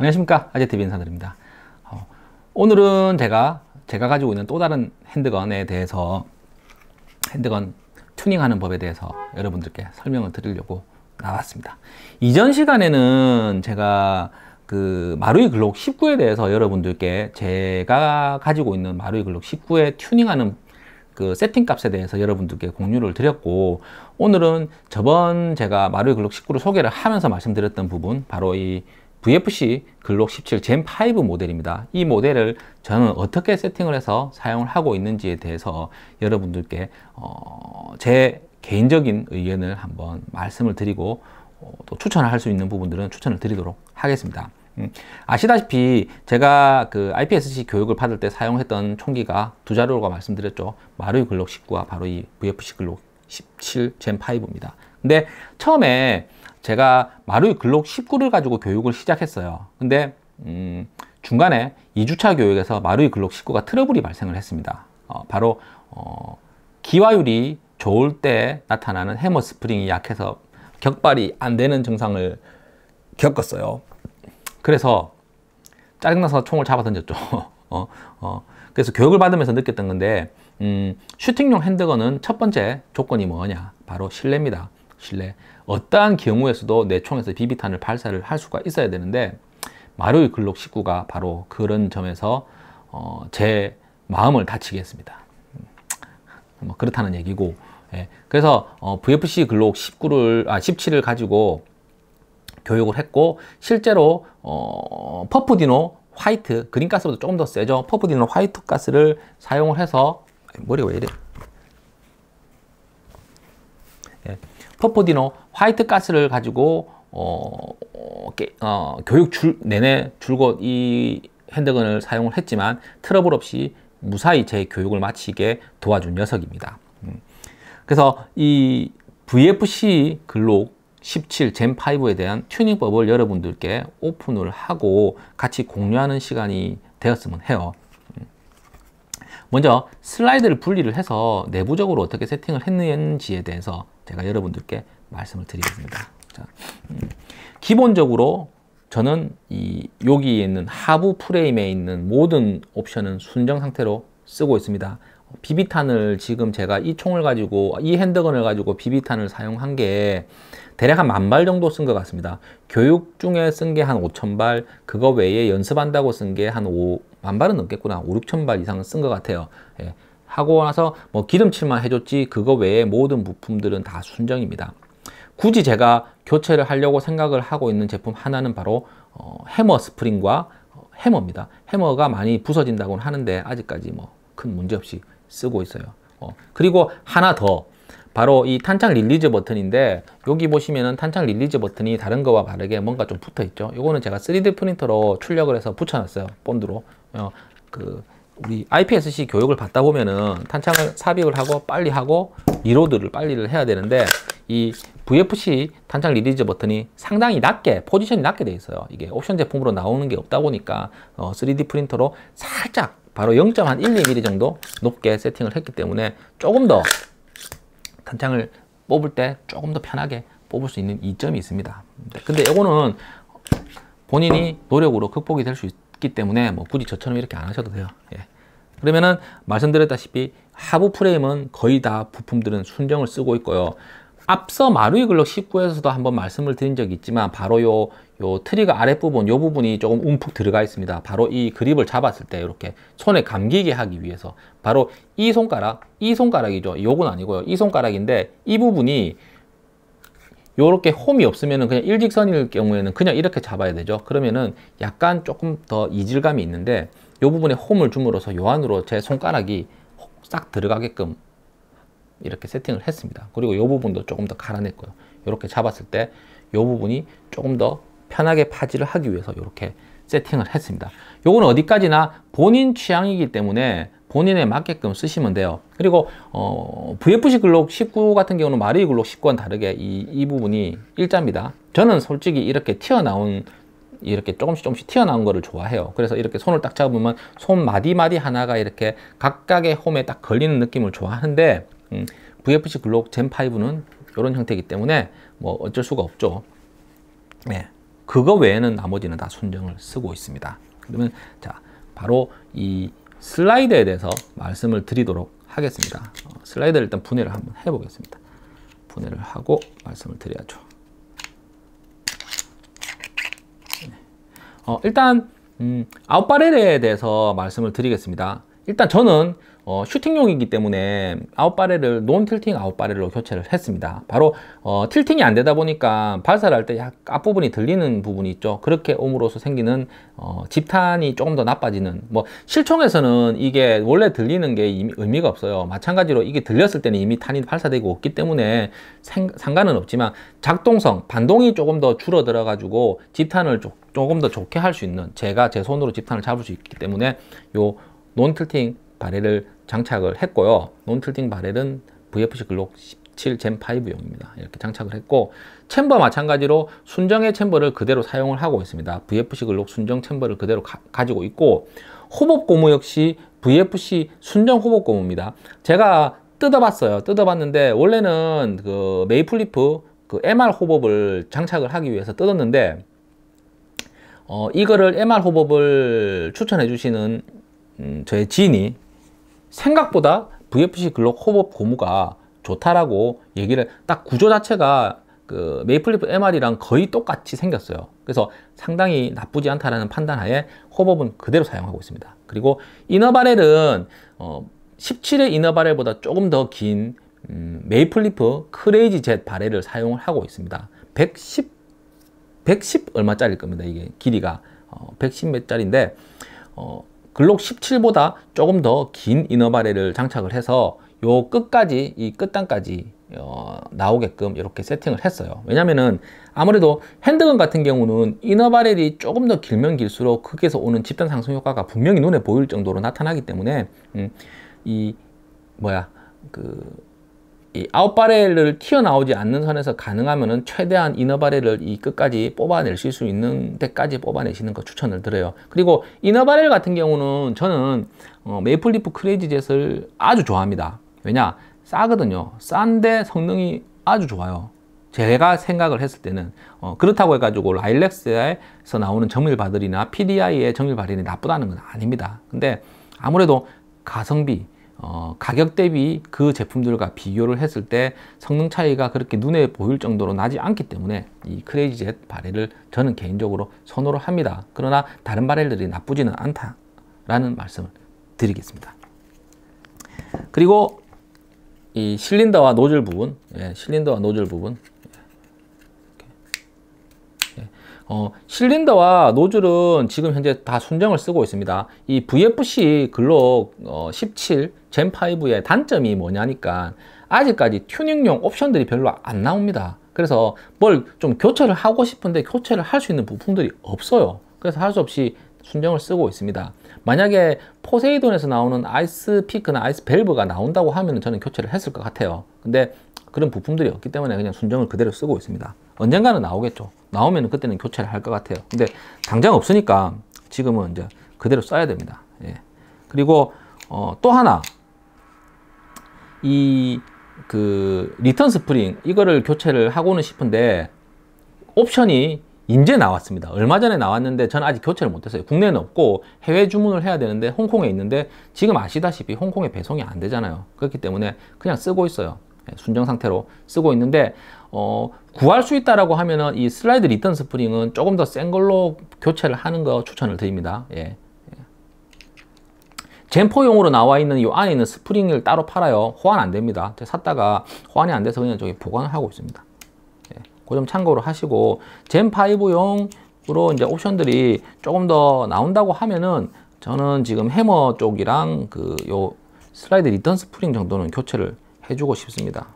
안녕하십니까 아재TV 인사드립니다 어, 오늘은 제가 제가 가지고 있는 또 다른 핸드건에 대해서 핸드건 튜닝하는 법에 대해서 여러분들께 설명을 드리려고 나왔습니다 이전 시간에는 제가 그 마루이 글록 19에 대해서 여러분들께 제가 가지고 있는 마루이 글록 19에 튜닝하는 그 세팅 값에 대해서 여러분들께 공유를 드렸고 오늘은 저번 제가 마루이 글록 19를 소개를 하면서 말씀드렸던 부분 바로 이 VFC 글록 17 젠5 모델입니다. 이 모델을 저는 어떻게 세팅을 해서 사용을 하고 있는지에 대해서 여러분들께 어, 제 개인적인 의견을 한번 말씀을 드리고 어, 또 추천을 할 수 있는 부분들은 추천을 드리도록 하겠습니다. 음, 아시다시피 제가 그 IPSC 교육을 받을 때 사용했던 총기가 두 자료가 말씀드렸죠. 마루이 글록 19와 바로 이 VFC 글록 17 젠5입니다. 근데 처음에 제가 마루이 글록 19를 가지고 교육을 시작했어요. 근데 음, 중간에 2주차 교육에서 마루이 글록 19가 트러블이 발생을 했습니다. 어, 바로 어, 기화율이 좋을 때 나타나는 해머 스프링이 약해서 격발이 안 되는 증상을 겪었어요. 그래서 짜증나서 총을 잡아 던졌죠. 어, 어. 그래서 교육을 받으면서 느꼈던 건데 음, 슈팅용 핸드건은 첫 번째 조건이 뭐냐? 바로 실내입니다. 실내. 어떠한 경우에서도 내총에서 비비탄을 발사를 할 수가 있어야 되는데 마루이 글록 19가 바로 그런 점에서 어, 제 마음을 다치게 했습니다. 음, 뭐 그렇다는 얘기고 예. 그래서 어, VFC 글록 19를 아 17을 가지고 교육을 했고 실제로 어, 퍼프디노 화이트 그린 가스보다 조금 더 세죠. 퍼프디노 화이트 가스를 사용을 해서 머리 왜 이래? 퍼포디노 화이트 가스를 가지고 어, 게, 어, 교육 줄, 내내 줄곧 이 핸드건을 사용을 했지만 트러블 없이 무사히 제 교육을 마치게 도와준 녀석입니다. 음. 그래서 이 VFC 글록 17 젠5에 대한 튜닝법을 여러분들께 오픈을 하고 같이 공유하는 시간이 되었으면 해요. 음. 먼저 슬라이드를 분리를 해서 내부적으로 어떻게 세팅을 했는지에 대해서 제가 여러분들께 말씀을 드리겠습니다. 자, 음. 기본적으로 저는 이 여기 있는 하부 프레임에 있는 모든 옵션은 순정 상태로 쓰고 있습니다. 비비탄을 지금 제가 이 총을 가지고 이 핸드건을 가지고 비비탄을 사용한 게 대략 한 만발 정도 쓴 것 같습니다. 교육 중에 쓴 게 한 5천 발, 그거 외에 연습한다고 쓴 게한만 발은 넘겠구나. 5, 6천 발 이상은 쓴 것 같아요. 예. 하고 나서 뭐 기름칠만 해줬지 그거 외에 모든 부품들은 다 순정입니다. 굳이 제가 교체를 하려고 생각을 하고 있는 제품 하나는 바로 어, 해머 스프링과 어, 해머입니다. 해머가 많이 부서진다고는 하는데 아직까지 뭐 큰 문제 없이 쓰고 있어요. 어, 그리고 하나 더 바로 이 탄창 릴리즈 버튼인데 여기 보시면은 탄창 릴리즈 버튼이 다른 거와 다르게 뭔가 좀 붙어 있죠. 이거는 제가 3D 프린터로 출력을 해서 붙여놨어요. 본드로. 어, 그 우리 IPSC 교육을 받다 보면은 탄창을 삽입을 하고 빨리 하고 리로드를 빨리를 해야 되는데 이 VFC 탄창 리리즈 버튼이 상당히 낮게 포지션이 낮게 돼 있어요 이게 옵션 제품으로 나오는 게 없다 보니까 어, 3D 프린터로 살짝 바로 0.1mm 2 정도 높게 세팅을 했기 때문에 조금 더 탄창을 뽑을 때 조금 더 편하게 뽑을 수 있는 이점이 있습니다 근데 이거는 본인이 노력으로 극복이 될 수 있기 때문에 뭐 굳이 저처럼 이렇게 안 하셔도 돼요 예. 그러면은 말씀드렸다시피 하부 프레임은 거의 다 부품들은 순정을 쓰고 있고요. 앞서 마루이 글록 19에서도 한번 말씀을 드린 적이 있지만 바로 요, 요 트리거 아랫부분 요 부분이 조금 움푹 들어가 있습니다. 바로 이 그립을 잡았을 때 이렇게 손에 감기게 하기 위해서 바로 이 손가락, 이 손가락이죠. 요건 아니고요. 이 손가락인데 이 부분이 요렇게 홈이 없으면 그냥 일직선일 경우에는 그냥 이렇게 잡아야 되죠. 그러면은 약간 조금 더 이질감이 있는데 요 부분에 홈을 줌으로써 요 안으로 제 손가락이 싹 들어가게끔 이렇게 세팅을 했습니다. 그리고 요 부분도 조금 더 갈아냈고요. 이렇게 잡았을 때 요 부분이 조금 더 편하게 파지를 하기 위해서 이렇게 세팅을 했습니다. 요거는 어디까지나 본인 취향이기 때문에 본인에 맞게끔 쓰시면 돼요. 그리고 어, VFC 글록 19 같은 경우는 마리 글록 19와 는 다르게 이, 이 부분이 일자입니다. 저는 솔직히 이렇게 튀어나온 이렇게 조금씩 조금씩 튀어나온 거를 좋아해요. 그래서 이렇게 손을 딱 잡으면 손 마디마디 하나가 이렇게 각각의 홈에 딱 걸리는 느낌을 좋아하는데 음, VFC 글록 젠5는 이런 형태이기 때문에 뭐 어쩔 수가 없죠. 네. 그거 외에는 나머지는 다 순정을 쓰고 있습니다. 그러면 자 바로 이 슬라이드에 대해서 말씀을 드리도록 하겠습니다. 어, 슬라이드를 일단 분해를 한번 해보겠습니다. 분해를 하고 말씀을 드려야죠. 어, 일단 음, 아웃바렐에 대해서 말씀을 드리겠습니다. 일단 저는 어, 슈팅용이기 때문에 아웃바레를논 틸팅 아웃바레로 교체를 했습니다 바로 어, 틸팅이 안 되다 보니까 발사를 할 때 앞부분이 들리는 부분이 있죠 그렇게 옴으로써 생기는 어, 집탄이 조금 더 나빠지는 뭐 실총에서는 이게 원래 들리는 게 의미가 없어요 마찬가지로 이게 들렸을 때는 이미 탄이 발사되고 없기 때문에 생, 상관은 없지만 작동성 반동이 조금 더 줄어들어 가지고 집탄을 조, 조금 더 좋게 할 수 있는 제가 제 손으로 집탄을 잡을 수 있기 때문에 요 논틀팅 바렐을 장착을 했고요. 논틀팅 바렐은 VFC 글록 17 젠5용입니다. 이렇게 장착을 했고 챔버 마찬가지로 순정의 챔버를 그대로 사용을 하고 있습니다. VFC 글록 순정 챔버를 그대로 가, 지고 있고 호법 고무 역시 VFC 순정 호법 고무입니다. 제가 뜯어봤어요. 뜯어봤는데 원래는 그 메이플리프 그 MR 호법을 장착을 하기 위해서 뜯었는데 어, 이거를 MR 호법을 추천해 주시는 음, 저의 지인이 생각보다 VFC 글로 호법 고무가 좋다라고 얘기를 딱 구조 자체가 그 메이플리프 MR이랑 거의 똑같이 생겼어요. 그래서 상당히 나쁘지 않다라는 판단하에 호법은 그대로 사용하고 있습니다. 그리고 이너바렐은 어, 17의 이너바렐보다 조금 더긴 음, 메이플리프 크레이지 젯 바렐을 사용 하고 있습니다. 110, 110 얼마짜리일 겁니다. 이게 길이가 어, 110 몇짜리인데 어, 글록 17보다 조금 더 긴 이너바렐을 장착을 해서 요 끝까지 이 끝단까지 어, 나오게끔 이렇게 세팅을 했어요 왜냐면은 아무래도 핸드건 같은 경우는 이너바렐이 조금 더 길면 길수록 극에서 오는 집단 상승 효과가 분명히 눈에 보일 정도로 나타나기 때문에 음, 이 뭐야 그이 아웃바렐을 튀어나오지 않는 선에서 가능하면은 최대한 이너바렐을 이 끝까지 뽑아내실 수 있는 데까지 뽑아내시는 거 추천을 드려요. 그리고 이너바렐 같은 경우는 저는 어, 메이플리프 크레이지 젯을 아주 좋아합니다. 왜냐? 싸거든요. 싼데 성능이 아주 좋아요. 제가 생각을 했을 때는 어, 그렇다고 해가지고 라일렉스에서 나오는 정밀바들이나 PDI의 정밀바들이 나쁘다는 건 아닙니다. 근데 아무래도 가성비, 어, 가격 대비 그 제품들과 비교를 했을 때 성능 차이가 그렇게 눈에 보일 정도로 나지 않기 때문에 이 크레이지젯 바렐을 저는 개인적으로 선호를 합니다. 그러나 다른 바렐들이 나쁘지는 않다라는 말씀을 드리겠습니다. 그리고 이 실린더와 노즐 부분, 예, 실린더와 노즐 부분 어, 실린더와 노즐은 지금 현재 다 순정을 쓰고 있습니다. 이 VFC 글록 어, 17 젠5의 단점이 뭐냐니까 아직까지 튜닝용 옵션들이 별로 안 나옵니다. 그래서 뭘 좀 교체를 하고 싶은데 교체를 할 수 있는 부품들이 없어요. 그래서 할 수 없이 순정을 쓰고 있습니다. 만약에 포세이돈에서 나오는 아이스 피크나 아이스 밸브가 나온다고 하면 저는 교체를 했을 것 같아요. 근데 그런 부품들이 없기 때문에 그냥 순정을 그대로 쓰고 있습니다 언젠가는 나오겠죠 나오면 그때는 교체를 할 것 같아요 근데 당장 없으니까 지금은 이제 그대로 써야 됩니다 예. 그리고 어, 또 하나 이 그 리턴 스프링 이거를 교체를 하고는 싶은데 옵션이 인제 나왔습니다. 얼마 전에 나왔는데 저는 아직 교체를 못했어요. 국내는 없고 해외 주문을 해야 되는데 홍콩에 있는데 지금 아시다시피 홍콩에 배송이 안 되잖아요. 그렇기 때문에 그냥 쓰고 있어요. 예, 순정 상태로 쓰고 있는데 어, 구할 수 있다라고 하면은 이 슬라이드 리턴 스프링은 조금 더 센 걸로 교체를 하는 거 추천을 드립니다. 예, 예. 젠포용으로 나와 있는 이 안에 있는 스프링을 따로 팔아요. 호환 안 됩니다. 제가 샀다가 호환이 안 돼서 그냥 저기 보관을 하고 있습니다. 예. 그점 참고로 하시고 젠5용으로 이제 옵션들이 조금 더 나온다고 하면은 저는 지금 해머 쪽이랑 그 요 슬라이드 리턴 스프링 정도는 교체를 해주고 싶습니다.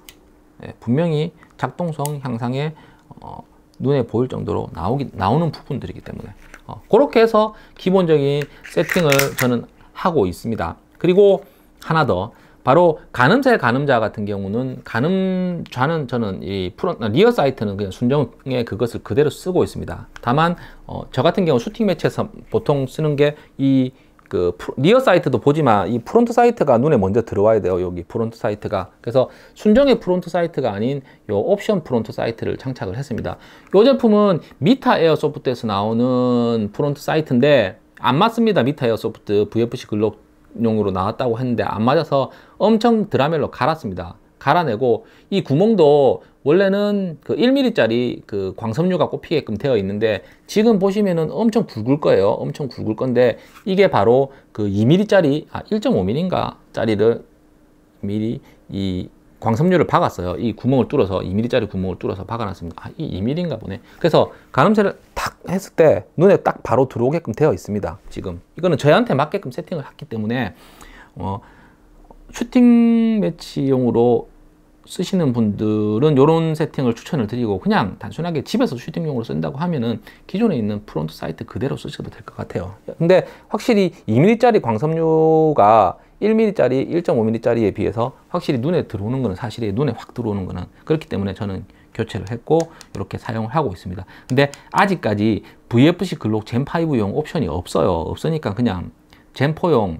예, 분명히 작동성 향상에 어, 눈에 보일 정도로 나오기, 나오는 부분들이기 때문에 어, 그렇게 해서 기본적인 세팅을 저는 하고 있습니다. 그리고 하나 더 바로 가늠셀 가늠자 같은 경우는 가늠좌는 저는 이 프론, 아, 리어 사이트는 그냥 순정의 그것을 그대로 쓰고 있습니다. 다만 어, 저 같은 경우 슈팅 매체에서 보통 쓰는 게이 그 리어 사이트도 보지만 이 프론트 사이트가 눈에 먼저 들어와야 돼요. 여기 프론트 사이트가. 그래서 순정의 프론트 사이트가 아닌 요 옵션 프론트 사이트를 장착을 했습니다. 이 제품은 미타 에어 소프트에서 나오는 프론트 사이트인데 안 맞습니다. 미타 에어 소프트 VFC 글록용으로 나왔다고 했는데 안 맞아서 엄청 드라멜로 갈았습니다. 갈아내고 이 구멍도 원래는 그 1mm짜리 그 광섬유가 꼽히게끔 되어 있는데 지금 보시면은 엄청 굵을 거예요. 엄청 굵을 건데 이게 바로 그 2mm짜리 아 1.5mm인가 짜리를 미리 이 광섬유를 박았어요. 이 구멍을 뚫어서 2mm짜리 구멍을 뚫어서 박아놨습니다. 아, 이 2mm인가 보네. 그래서 가늠쇠를 탁 했을 때 눈에 딱 바로 들어오게끔 되어 있습니다. 지금 이거는 저희한테 맞게끔 세팅을 했기 때문에 어, 슈팅 매치용으로 쓰시는 분들은 이런 세팅을 추천을 드리고 그냥 단순하게 집에서 슈팅용으로 쓴다고 하면은 기존에 있는 프론트 사이트 그대로 쓰셔도 될 것 같아요 근데 확실히 2mm짜리 광섬유가 1mm짜리 1.5mm짜리에 비해서 확실히 눈에 들어오는 거는 사실이 눈에 확 들어오는 거는 그렇기 때문에 저는 교체를 했고 이렇게 사용을 하고 있습니다 근데 아직까지 VFC 글록 젠5용 옵션이 없어요 없으니까 그냥 젠4용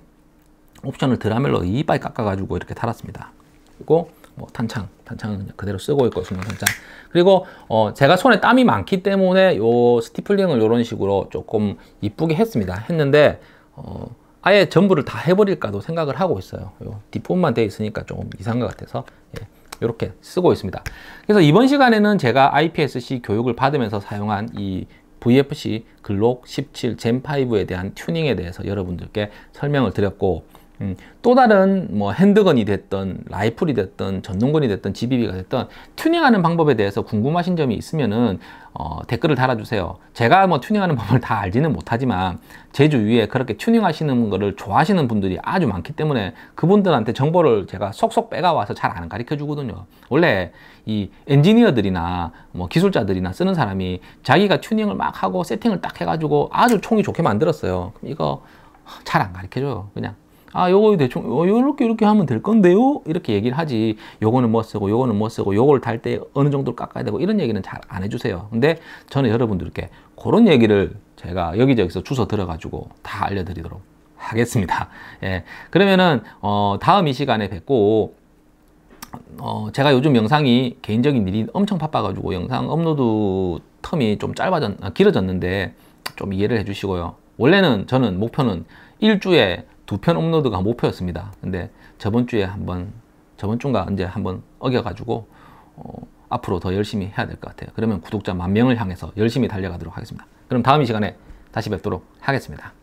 옵션을 드라멜로 이빨 깎아가지고 이렇게 달았습니다 그리고 뭐 탄창, 탄창은 그대로 쓰고 있고 순간 탄창. 그리고 어 제가 손에 땀이 많기 때문에 요 스티플링을 이런 식으로 조금 이쁘게 했습니다. 했는데 어 아예 전부를 다 해버릴까도 생각을 하고 있어요. 요 뒷부분만 돼 있으니까 조금 이상한 것 같아서 예. 이렇게 쓰고 있습니다. 그래서 이번 시간에는 제가 IPSC 교육을 받으면서 사용한 이 VFC 글록 17 젠5에 대한 튜닝에 대해서 여러분들께 설명을 드렸고 음, 또 다른 뭐 핸드건이 됐던 라이플이 됐던 전동건이 됐던 GBB가 됐던 튜닝하는 방법에 대해서 궁금하신 점이 있으면은 어, 댓글을 달아주세요. 제가 뭐 튜닝하는 법을 다 알지는 못하지만 제 주위에 그렇게 튜닝하시는 거를 좋아하시는 분들이 아주 많기 때문에 그분들한테 정보를 제가 속속 빼가와서 잘 안 가르쳐 주거든요. 원래 이 엔지니어들이나 뭐 기술자들이나 쓰는 사람이 자기가 튜닝을 막 하고 세팅을 딱 해가지고 아주 총이 좋게 만들었어요. 이거 잘 안 가르쳐 줘요. 그냥 아 요거 대충 어, 요렇게 이렇게 하면 될 건데요 이렇게 얘기를 하지 요거는 뭐 쓰고 요거는 뭐 쓰고 요걸 달 때 어느 정도를 깎아야 되고 이런 얘기는 잘 안 해주세요 근데 저는 여러분들께 그런 얘기를 제가 여기저기서 주워 들어 가지고 다 알려드리도록 하겠습니다 예 그러면은 어 다음 이 시간에 뵙고 어, 제가 요즘 영상이 개인적인 일이 엄청 바빠가지고 영상 업로드 텀이 좀 짧아졌, 아, 길어졌는데 좀 이해를 해주시고요. 원래는 저는 목표는 일주에 두편 업로드가 목표였습니다. 근데 저번 주에 한번 저번 주인가 이제 한번 어겨가지고 어, 앞으로 더 열심히 해야 될 것 같아요. 그러면 구독자 만 명을 향해서 열심히 달려가도록 하겠습니다. 그럼 다음 이 시간에 다시 뵙도록 하겠습니다.